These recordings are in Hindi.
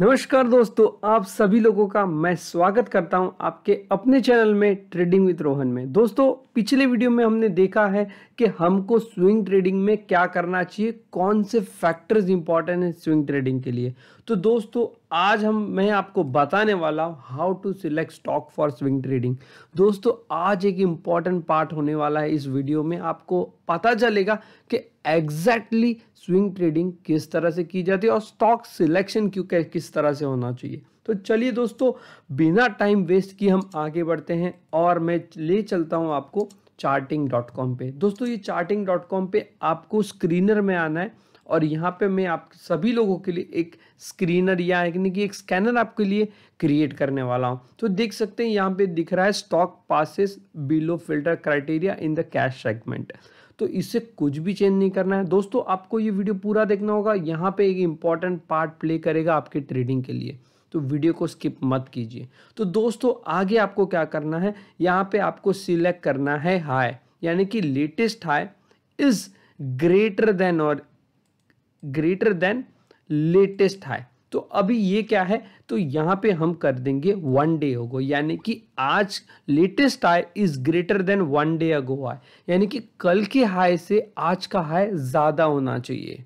नमस्कार दोस्तों आप सभी लोगों का मैं स्वागत करता हूं आपके अपने चैनल में ट्रेडिंग विद रोहन में दोस्तों पिछले वीडियो में हमने देखा है कि हमको स्विंग ट्रेडिंग में क्या करना चाहिए कौन से फैक्टर्स इंपॉर्टेंट हैं स्विंग ट्रेडिंग के लिए तो दोस्तों आज हम मैं आपको बताने वाला हूं how to select stock for swing trading दोस्तों आज एक इम्पॉर्टेंट पार्ट होने वाला है इस वीडियो में आपको पता चलेगा कि एग्जैक्टली स्विंग ट्रेडिंग किस तरह से की जाती है और स्टॉक सिलेक्शन क्यों किस तरह से होना चाहिए तो चलिए दोस्तों बिना टाइम वेस्ट किए हम आगे बढ़ते हैं और मैं ले चलता हूँ आपको चार्टिंग डॉट कॉम पर दोस्तों ये चार्टिंग डॉट कॉम पर आपको स्क्रीनर में आना है और यहाँ पे मैं आप सभी लोगों के लिए एक स्क्रीनर या यानी कि एक स्कैनर आपके लिए क्रिएट करने वाला हूँ तो देख सकते हैं यहाँ पे दिख रहा है stock passes below filter criteria in the cash segment तो इससे कुछ भी चेंज नहीं करना है दोस्तों आपको ये वीडियो पूरा देखना होगा यहाँ पे एक इंपॉर्टेंट पार्ट प्ले करेगा आपके ट्रेडिंग के लिए तो वीडियो को स्किप मत कीजिए तो दोस्तों आगे आपको क्या करना है यहाँ पे आपको सिलेक्ट करना है हाई यानी कि latest high is greater than और ग्रेटर देन लेटेस्ट हाई तो अभी ये क्या है तो यहाँ पे हम कर देंगे वन डे गो यानी कि आज latest high is greater than one day ago high यानी कि कल के हाई से आज का हाई ज़्यादा होना चाहिए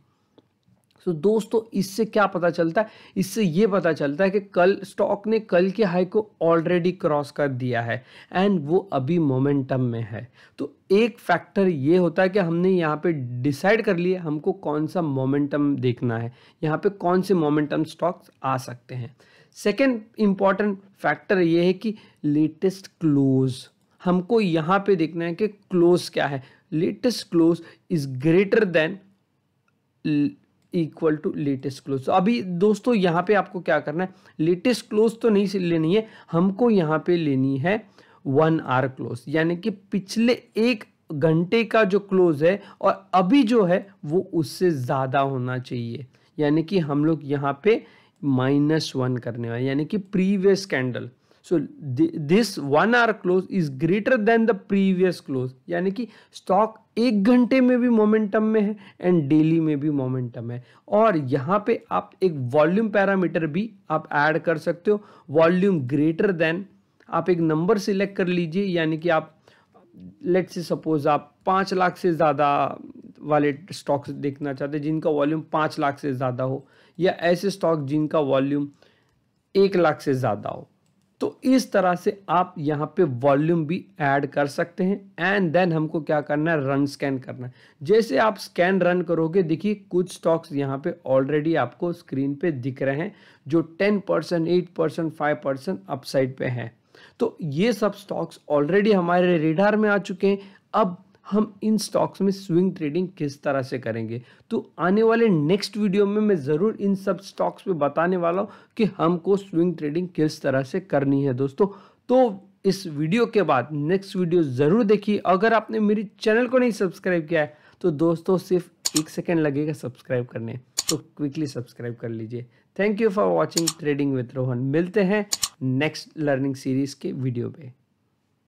तो दोस्तों इससे क्या पता चलता है इससे ये पता चलता है कि कल स्टॉक ने कल के हाई को ऑलरेडी क्रॉस कर दिया है एंड वो अभी मोमेंटम में है तो एक फैक्टर ये होता है कि हमने यहाँ पे डिसाइड कर लिया हमको कौन सा मोमेंटम देखना है यहाँ पे कौन से मोमेंटम स्टॉक्स आ सकते हैं सेकेंड इम्पॉर्टेंट फैक्टर ये है कि लेटेस्ट क्लोज़ हमको यहाँ पे देखना है कि क्लोज़ क्या है latest close is greater than equal to latest close तो अभी दोस्तों यहाँ पे आपको क्या करना है लेटेस्ट क्लोज तो नहीं लेनी है हमको यहाँ पे लेनी है वन आर क्लोज यानी कि पिछले एक घंटे का जो क्लोज है और अभी जो है वो उससे ज़्यादा होना चाहिए यानी कि हम लोग यहाँ पे माइनस वन करने वाले यानी कि previous candle so this one hour close is greater than the previous close यानी कि स्टॉक एक घंटे में भी मोमेंटम में है एंड डेली में भी मोमेंटम है और यहाँ पे आप एक वॉल्यूम पैरामीटर भी आप ऐड कर सकते हो वॉल्यूम ग्रेटर देन आप एक नंबर सिलेक्ट कर लीजिए यानी कि आप लेट्स से सपोज आप पाँच लाख से ज़्यादा वाले स्टॉक्स देखना चाहते हैं जिनका वॉल्यूम पाँच लाख से ज़्यादा हो या ऐसे स्टॉक जिनका वॉल्यूम एक लाख से ज़्यादा हो तो इस तरह से आप यहाँ पे वॉल्यूम भी ऐड कर सकते हैं एंड देन हमको क्या करना है रन स्कैन करना है जैसे आप स्कैन रन करोगे देखिए कुछ स्टॉक्स यहाँ पे ऑलरेडी आपको स्क्रीन पे दिख रहे हैं जो ten percent eight percent five percent upside पे हैं तो ये सब स्टॉक्स ऑलरेडी हमारे रेडार में आ चुके हैं अब हम इन स्टॉक्स में स्विंग ट्रेडिंग किस तरह से करेंगे तो आने वाले नेक्स्ट वीडियो में मैं ज़रूर इन सब स्टॉक्स पे बताने वाला हूँ कि हमको स्विंग ट्रेडिंग किस तरह से करनी है दोस्तों तो इस वीडियो के बाद नेक्स्ट वीडियो ज़रूर देखिए अगर आपने मेरे चैनल को नहीं सब्सक्राइब किया है तो दोस्तों सिर्फ एक सेकेंड लगेगा सब्सक्राइब करने तो क्विकली सब्सक्राइब कर लीजिए thank you for watching trading with Rohan मिलते हैं नेक्स्ट लर्निंग सीरीज के वीडियो पर